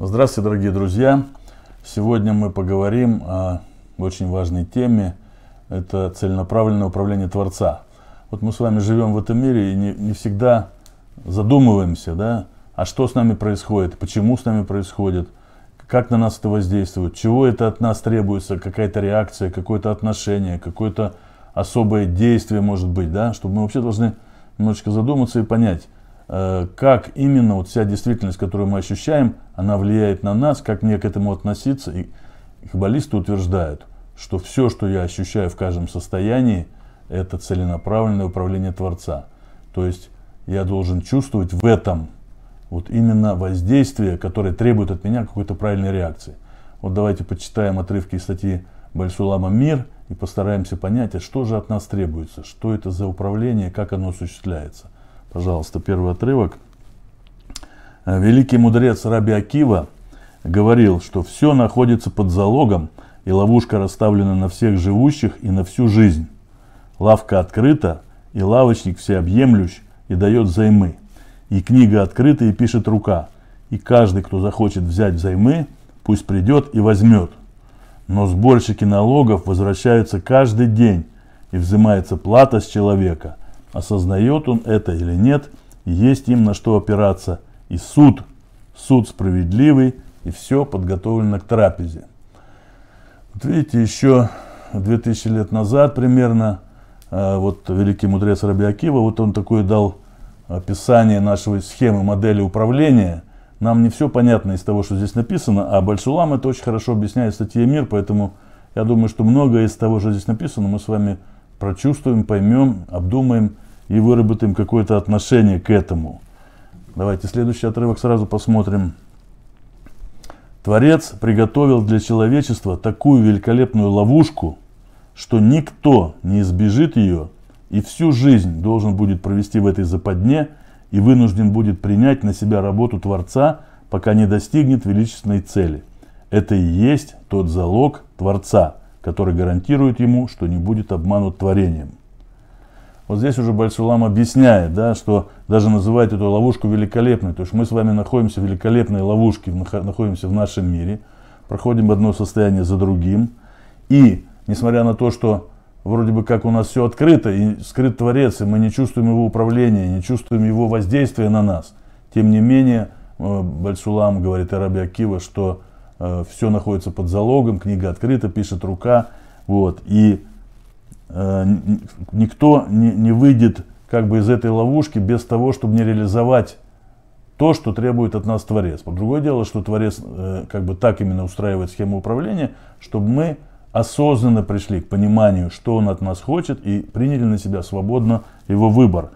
Здравствуйте, дорогие друзья! Сегодня мы поговорим о очень важной теме. Это целенаправленное управление Творца. Вот мы с вами живем в этом мире и не, не всегда задумываемся, да, а что с нами происходит, почему с нами происходит, как на нас это воздействует, чего это от нас требуется, какая-то реакция, какое-то отношение, какое-то особое действие может быть, да, чтобы мы вообще должны немножечко задуматься и понять, Э, как именно вот вся действительность, которую мы ощущаем, она влияет на нас, как мне к этому относиться. И каббалисты утверждают, что все, что я ощущаю в каждом состоянии, это целенаправленное управление Творца. То есть я должен чувствовать в этом вот именно воздействие, которое требует от меня какой-то правильной реакции. Вот давайте почитаем отрывки из статьи Бальсулама «Мир» и постараемся понять, а что же от нас требуется, что это за управление, как оно осуществляется. Пожалуйста, первый отрывок. Э, великий мудрец Раби Акива говорил, что все находится под залогом, и ловушка расставлена на всех живущих и на всю жизнь. Лавка открыта, и лавочник всеобъемлющ и дает займы. И книга открыта и пишет рука. И каждый, кто захочет взять взаймы, пусть придет и возьмет. Но сборщики налогов возвращаются каждый день, и взимается плата с человека – осознает он это или нет, есть им на что опираться. И суд, суд справедливый, и все подготовлено к трапезе. Вот видите, еще 2000 лет назад примерно, э, вот великий мудрец Раби Акива, вот он такое дал описание нашей схемы, модели управления. Нам не все понятно из того, что здесь написано, а Большулам это очень хорошо объясняет в статье «Мир», поэтому я думаю, что многое из того, что здесь написано, мы с вами прочувствуем, поймем, обдумаем и выработаем какое-то отношение к этому. Давайте следующий отрывок сразу посмотрим. Творец приготовил для человечества такую великолепную ловушку, что никто не избежит ее и всю жизнь должен будет провести в этой западне и вынужден будет принять на себя работу Творца, пока не достигнет величественной цели. Это и есть тот залог Творца – который гарантирует ему, что не будет обманут творением. Вот здесь уже Бальсулам объясняет, да, что даже называет эту ловушку великолепной. То есть мы с вами находимся в великолепной ловушке, находимся в нашем мире, проходим одно состояние за другим. И, несмотря на то, что вроде бы как у нас все открыто, и скрыт Творец, и мы не чувствуем его управления, не чувствуем его воздействия на нас, тем не менее, э, Бальсулам говорит Арабе Акива, что Э, все находится под залогом, книга открыта, пишет рука, вот, и э, никто не, не выйдет как бы из этой ловушки без того, чтобы не реализовать то, что требует от нас Творец. По другое дело, что Творец э, как бы так именно устраивает схему управления, чтобы мы осознанно пришли к пониманию, что он от нас хочет, и приняли на себя свободно его выбор.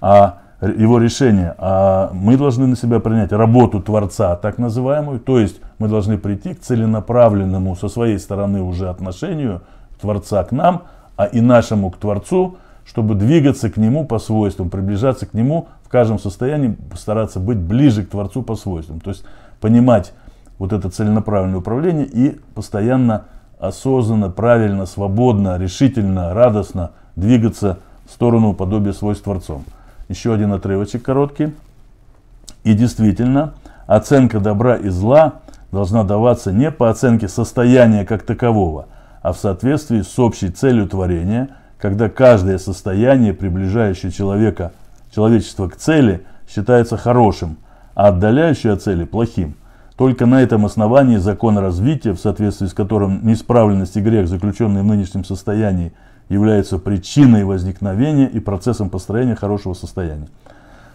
А его решение, а мы должны на себя принять работу Творца, так называемую, то есть мы должны прийти к целенаправленному со своей стороны уже отношению Творца к нам, а и нашему к Творцу, чтобы двигаться к Нему по свойствам, приближаться к Нему в каждом состоянии, стараться быть ближе к Творцу по свойствам, то есть понимать вот это целенаправленное управление и постоянно осознанно, правильно, свободно, решительно, радостно двигаться в сторону подобия свойств Творцом. Еще один отрывочек короткий. И действительно, оценка добра и зла должна даваться не по оценке состояния как такового, а в соответствии с общей целью творения, когда каждое состояние, приближающее человека, человечество к цели, считается хорошим, а отдаляющее от цели – плохим. Только на этом основании закон развития, в соответствии с которым неисправленность и грех, заключенные в нынешнем состоянии – является причиной возникновения и процессом построения хорошего состояния.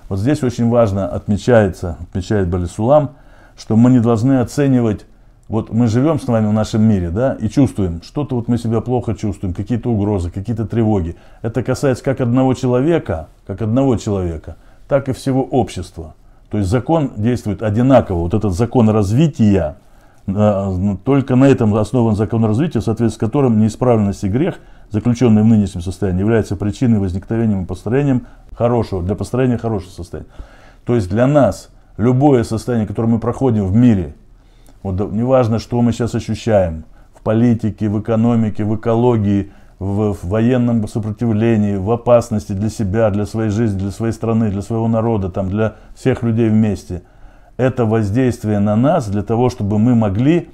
Вот здесь очень важно отмечается, отмечает Балисулам, что мы не должны оценивать, вот мы живем с вами в нашем мире, да, и чувствуем, что-то вот мы себя плохо чувствуем, какие-то угрозы, какие-то тревоги. Это касается как одного человека, как одного человека, так и всего общества. То есть закон действует одинаково. Вот этот закон развития – только на этом основан закон развития, в соответствии с которым неисправленность и грех, заключенный в нынешнем состоянии, является причиной возникновения и построением хорошего, для построения хорошего состояния. То есть для нас любое состояние, которое мы проходим в мире, вот, неважно, что мы сейчас ощущаем, в политике, в экономике, в экологии, в, в военном сопротивлении, в опасности для себя, для своей жизни, для своей страны, для своего народа, там, для всех людей вместе – это воздействие на нас для того, чтобы мы могли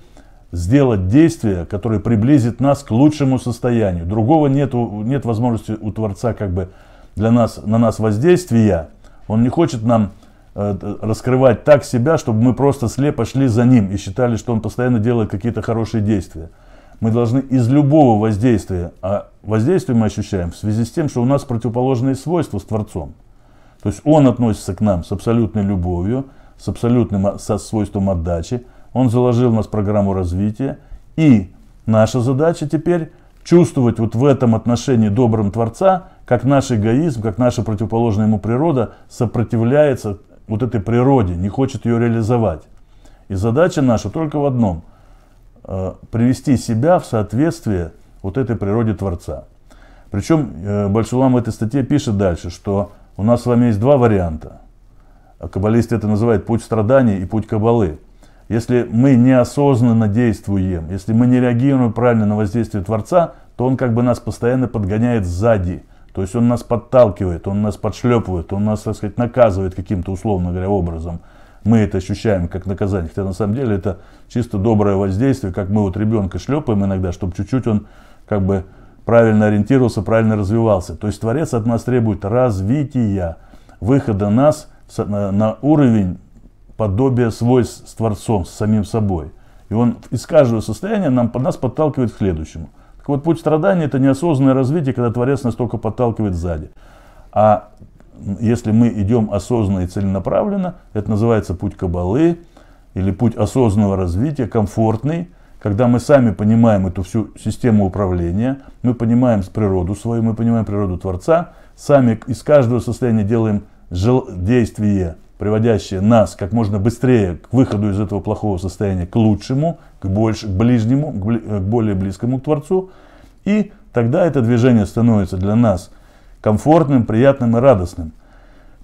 сделать действие, которое приблизит нас к лучшему состоянию. Другого нет, нет возможности у Творца как бы для нас, на нас воздействия. Он не хочет нам э, раскрывать так себя, чтобы мы просто слепо шли за ним и считали, что он постоянно делает какие-то хорошие действия. Мы должны из любого воздействия, а воздействие мы ощущаем в связи с тем, что у нас противоположные свойства с Творцом. То есть он относится к нам с абсолютной любовью – с абсолютным а, со свойством отдачи. Он заложил в нас программу развития. И наша задача теперь чувствовать вот в этом отношении добрым Творца, как наш эгоизм, как наша противоположная ему природа сопротивляется вот этой природе, не хочет ее реализовать. И задача наша только в одном – э, привести себя в соответствие вот этой природе Творца. Причем э, Большулам в этой статье пишет дальше, что у нас с вами есть два варианта – а каббалисты это называют путь страданий и путь каббалы. Если мы неосознанно действуем, если мы не реагируем правильно на воздействие Творца, то он как бы нас постоянно подгоняет сзади. То есть он нас подталкивает, он нас подшлепывает, он нас, так сказать, наказывает каким-то, условно говоря, образом. Мы это ощущаем как наказание, хотя на самом деле это чисто доброе воздействие, как мы вот ребенка шлепаем иногда, чтобы чуть-чуть он как бы правильно ориентировался, правильно развивался. То есть Творец от нас требует развития, выхода нас на, на уровень подобия свойств с Творцом, с самим собой. И он из каждого состояния нам, нас подталкивает к следующему. Так вот, путь страдания – это неосознанное развитие, когда Творец настолько подталкивает сзади. А если мы идем осознанно и целенаправленно, это называется путь кабалы или путь осознанного развития, комфортный, когда мы сами понимаем эту всю систему управления, мы понимаем природу свою, мы понимаем природу Творца, сами из каждого состояния делаем действие, приводящее нас как можно быстрее к выходу из этого плохого состояния, к лучшему, к, больш, к ближнему, к, бли, э, к более близкому к Творцу. И тогда это движение становится для нас комфортным, приятным и радостным.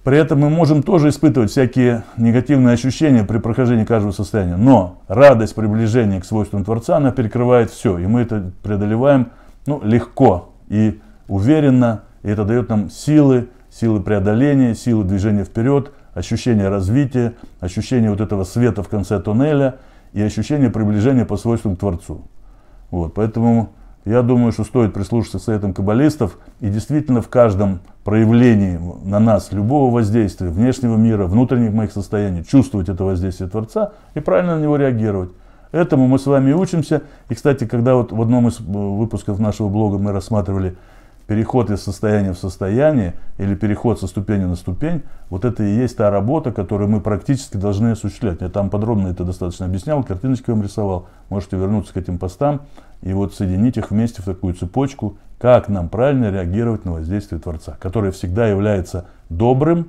При этом мы можем тоже испытывать всякие негативные ощущения при прохождении каждого состояния. Но радость приближения к свойствам Творца, она перекрывает все. И мы это преодолеваем ну, легко и уверенно. И это дает нам силы, силы преодоления, силы движения вперед, ощущение развития, ощущение вот этого света в конце туннеля и ощущение приближения по свойствам к Творцу. Вот, поэтому я думаю, что стоит прислушаться к советам каббалистов и действительно в каждом проявлении на нас любого воздействия внешнего мира, внутренних моих состояний, чувствовать это воздействие Творца и правильно на него реагировать. Этому мы с вами и учимся. И, кстати, когда вот в одном из э, выпусков нашего блога мы рассматривали переход из состояния в состояние или переход со ступени на ступень, вот это и есть та работа, которую мы практически должны осуществлять. Я там подробно это достаточно объяснял, картиночки вам рисовал. Можете вернуться к этим постам и вот соединить их вместе в такую цепочку, как нам правильно реагировать на воздействие Творца, который всегда является добрым,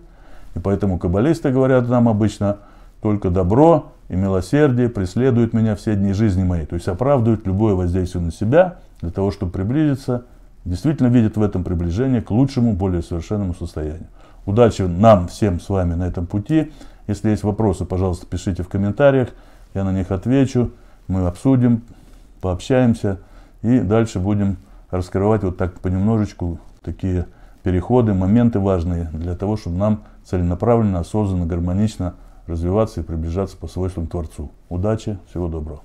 и поэтому каббалисты говорят нам обычно, только добро и милосердие преследуют меня все дни жизни моей. То есть оправдывают любое воздействие на себя для того, чтобы приблизиться действительно видят в этом приближение к лучшему, более совершенному состоянию. Удачи нам всем с вами на этом пути. Если есть вопросы, пожалуйста, пишите в комментариях, я на них отвечу, мы обсудим, пообщаемся и дальше будем раскрывать вот так понемножечку такие переходы, моменты важные для того, чтобы нам целенаправленно, осознанно, гармонично развиваться и приближаться по свойствам Творцу. Удачи, всего доброго.